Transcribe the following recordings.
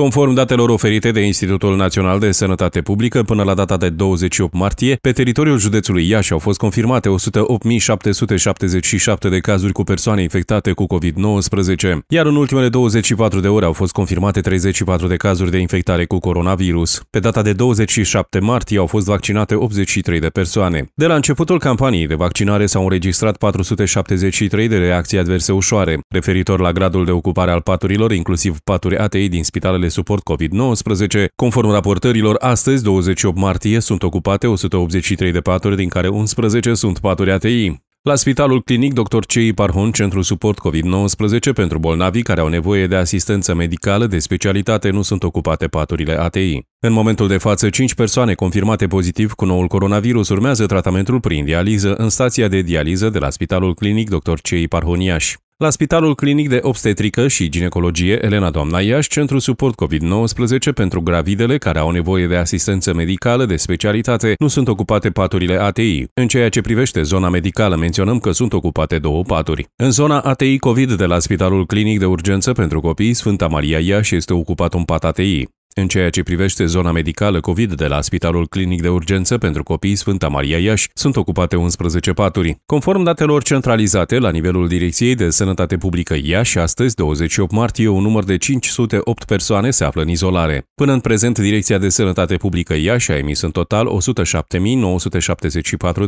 Conform datelor oferite de Institutul Național de Sănătate Publică, până la data de 28 martie, pe teritoriul județului Iași au fost confirmate 108.777 de cazuri cu persoane infectate cu COVID-19, iar în ultimele 24 de ore au fost confirmate 34 de cazuri de infectare cu coronavirus. Pe data de 27 martie au fost vaccinate 83 de persoane. De la începutul campaniei de vaccinare s-au înregistrat 473 de reacții adverse ușoare, referitor la gradul de ocupare al paturilor, inclusiv paturi ATI din spitalele le suport COVID-19. Conform raportărilor, astăzi, 28 martie, sunt ocupate 183 de paturi, din care 11 sunt paturi ATI. La Spitalul Clinic Dr. Cei Parhon, centru suport COVID-19 pentru bolnavi care au nevoie de asistență medicală de specialitate, nu sunt ocupate paturile ATI. În momentul de față, 5 persoane confirmate pozitiv cu noul coronavirus urmează tratamentul prin dializă în stația de dializă de la Spitalul Clinic Dr. Cei Parhoniaș. La Spitalul Clinic de Obstetrică și Ginecologie Elena Doamna Iași, Centru Suport COVID-19 pentru gravidele care au nevoie de asistență medicală de specialitate, nu sunt ocupate paturile ATI. În ceea ce privește zona medicală, menționăm că sunt ocupate două paturi. În zona ATI COVID de la Spitalul Clinic de Urgență pentru Copii Sfânta Maria Iași este ocupat un pat ATI. În ceea ce privește zona medicală COVID de la Spitalul Clinic de Urgență pentru Copii Sfânta Maria Iași, sunt ocupate 11 paturi. Conform datelor centralizate la nivelul Direcției de Sănătate Publică Iași, astăzi, 28 martie, un număr de 508 persoane se află în izolare. Până în prezent, Direcția de Sănătate Publică Iași a emis în total 107.974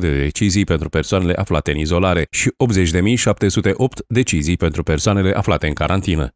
de decizii pentru persoanele aflate în izolare și 80.708 decizii pentru persoanele aflate în carantină.